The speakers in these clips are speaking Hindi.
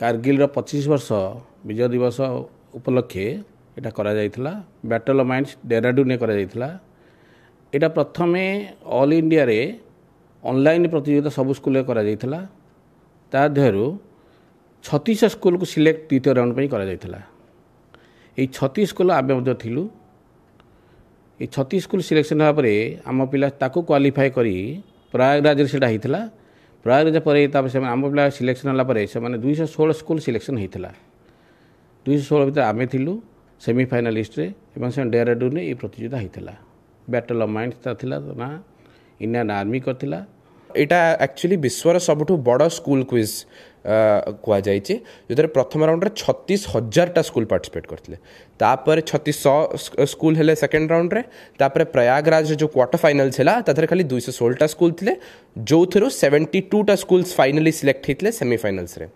କାରଗିଲର ପଚିଶ ବର୍ଷ ବିଜୟ ଦିବସ ଉପଲକ୍ଷେ ଏଇଟା କରାଯାଇଥିଲା ବ୍ୟାଟଲ ମାଇଣ୍ଡ ଡେରାଡୁନେ କରାଯାଇଥିଲା ଏଇଟା ପ୍ରଥମେ ଅଲ୍ ଇଣ୍ଡିଆରେ ଅନଲାଇନ୍ ପ୍ରତିଯୋଗିତା ସବୁ ସ୍କୁଲରେ କରାଯାଇଥିଲା ତା ଦେହରୁ ଛତିଶ ସ୍କୁଲକୁ ସିଲେକ୍ଟ ଦ୍ୱିତୀୟ ରାଉଣ୍ଡ ପାଇଁ କରାଯାଇଥିଲା ଏଇ ଛତିଶ ସ୍କୁଲ ଆମେ ମଧ୍ୟ ଥିଲୁ ଏଇ ଛତିଶ ସ୍କୁଲ ସିଲେକ୍ସନ୍ ହେବା ପରେ ଆମ ପିଲା ତାକୁ କ୍ୱାଲିଫାଏ କରି ପ୍ରୟାଗରାଜରେ ସେଇଟା ହୋଇଥିଲା ପ୍ରୟାଗରାଜ ପରେ ତା'ପରେ ସେମାନେ ଆମ ପିଲା ସିଲେକ୍ସନ୍ ହେଲା ପରେ ସେମାନେ ଦୁଇଶହ ଷୋହଳ ସ୍କୁଲ୍ ସିଲେକ୍ସନ୍ ହୋଇଥିଲା ଦୁଇଶହ ଷୋହଳ ଭିତରେ ଆମେ ଥିଲୁ ସେମିଫାଇନାଲିଷ୍ଟରେ ଏବଂ ସେମାନେ ଡେରାଡୁନ୍ରେ ଏଇ ପ୍ରତିଯୋଗିତା ହୋଇଥିଲା ବ୍ୟାଟଲ୍ ଅଫ୍ ମାଇଣ୍ଡ ତା ଥିଲା ନା ଇଣ୍ଡିଆନ୍ ଆର୍ମି କରିଥିଲା ଏଇଟା ଆକ୍ଚୁଆଲି ବିଶ୍ୱର ସବୁଠୁ ବଡ଼ ସ୍କୁଲ କୁଇଜ୍ କୁହାଯାଇଛି ଯେଉଁଥିରେ ପ୍ରଥମ ରାଉଣ୍ଡରେ ଛତିଶ ହଜାରଟା ସ୍କୁଲ ପାର୍ଟିସିପେଟ୍ କରିଥିଲେ ତାପରେ ଛତିଶଶହ ସ୍କୁଲ ହେଲେ ସେକେଣ୍ଡ ରାଉଣ୍ଡରେ ତାପରେ ପ୍ରୟାଗରାଜରେ ଯେଉଁ କ୍ୱାର୍ଟର ଫାଇନାଲ୍ ଥିଲା ତା ଦେହରେ ଖାଲି ଦୁଇଶହ ଷୋହଳଟା ସ୍କୁଲ ଥିଲେ ଯେଉଁଥିରୁ ସେଭେଣ୍ଟି ଟୁଟା ସ୍କୁଲ୍ସ ଫାଇନାଲି ସିଲେକ୍ଟ ହେଇଥିଲେ ସେମିଫାଇନାଲ୍ସରେ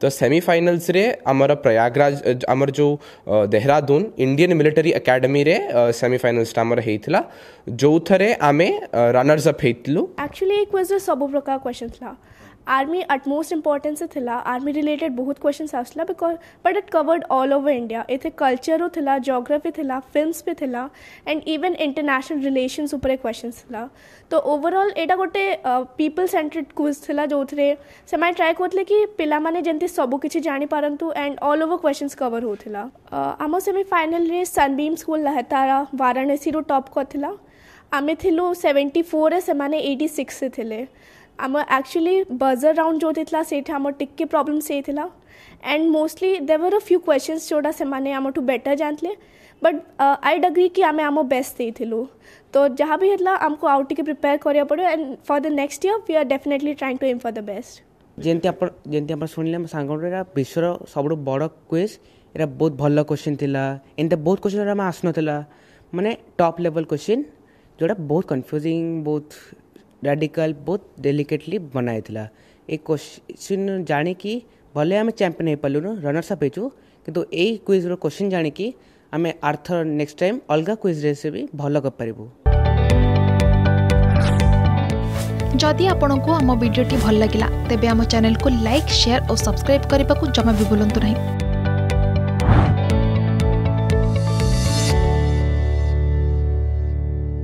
तो सेमीफाइनल्स रे आमर प्रयागराज आमर जो देहरादून इंडियन मिलिटरी एकाडेमी रे सेमीफाइनल्स आमर हेइथिला जोथरे आमे रनर्स अप हेइथिलु एक्चुअली एक वाज सब प्रकार क्वेश्चन थला आर्मी अटमोस्ट इंपॉर्टेंस थिला आर्मी रिलेटेड बहुत क्वेश्चन आसला because but it covered all over India इतने कल्चर थिला जोग्राफी थिला फिल्म्स भी थिला and even international relations question थिला तो ओवरऑल एटा गोटे पीपल सेंट्रेड क्विज थिला जोथिरे सेमाने ट्राई करथिले कि पिलामाने जेंति सबु किछि जानि पारंतु and all over questions cover होता आम सेमिफाइनाल रे सनबीम स्कूल लहतारा वाराणसी रो टॉप करथिला आमे थिलु 74 रे सेमाने 86 रे थिले आम एक्चुअली बजर राउंड जो थिला सेठा आम टिके प्रॉब्लम से थिला and mostly there were a few questions जोड़ा से माने आमठू बेटर जानले बट आई अग्री कि आम आम बेस्ट देथिलु तो जहाँ भी हेला आमको आउ टिके प्रिपेयर करिया पड़ो and for the next year we are definitely trying to aim for the best ଯେମିତି ଆପଣ ଯେମିତି ଆପଣ ଶୁଣିଲେ ଆମ ସାଙ୍ଗଠୁ ଏଇଟା ବିଶ୍ୱର ସବୁଠୁ ବଡ଼ କ୍ୱେଜ୍ ଏଇଟା ବହୁତ ଭଲ କୋଶ୍ଚିନ୍ ଥିଲା ଏମିତି ବହୁତ କୋଶ୍ଚିନ୍ ଆମେ ଆସୁନଥିଲା ମାନେ ଟପ୍ ଲେଭଲ୍ କୋଶ୍ଚିନ୍ ଯେଉଁଟା ବହୁତ କନଫ୍ୟୁଜିଂ ବହୁତ ରାଡ଼ିକାଲ ବହୁତ ଡେଲିକେଟଲି ବନା ହେଇଥିଲା ଏଇ କୋଶ୍ଚିନ୍ ଜାଣିକି ଭଲେ ଆମେ ଚାମ୍ପିଅନ୍ ହେଇପାରିଲୁନୁ ରନର୍ସ ଅପ୍ ହେଇଛୁ କିନ୍ତୁ ଏଇ କୁଇଜ୍ର କୋଶ୍ଚିନ୍ ଜାଣିକି ଆମେ ଆର୍ଥର ନେକ୍ସଟ ଟାଇମ୍ ଅଲଗା କୁଇଜ୍ରେ ସେ ବି ଭଲ କରିପାରିବୁ ଯଦି ଆପଣଙ୍କୁ ଆମ ଭିଡ଼ିଓଟି ଭଲ ଲାଗିଲା ତେବେ ଆମ ଚ୍ୟାନେଲକୁ ଲାଇକ୍ ସେୟାର ଓ ସବସ୍କ୍ରାଇବ୍ କରିବାକୁ ଜମା ବି ଭୁଲନ୍ତୁ ନାହିଁ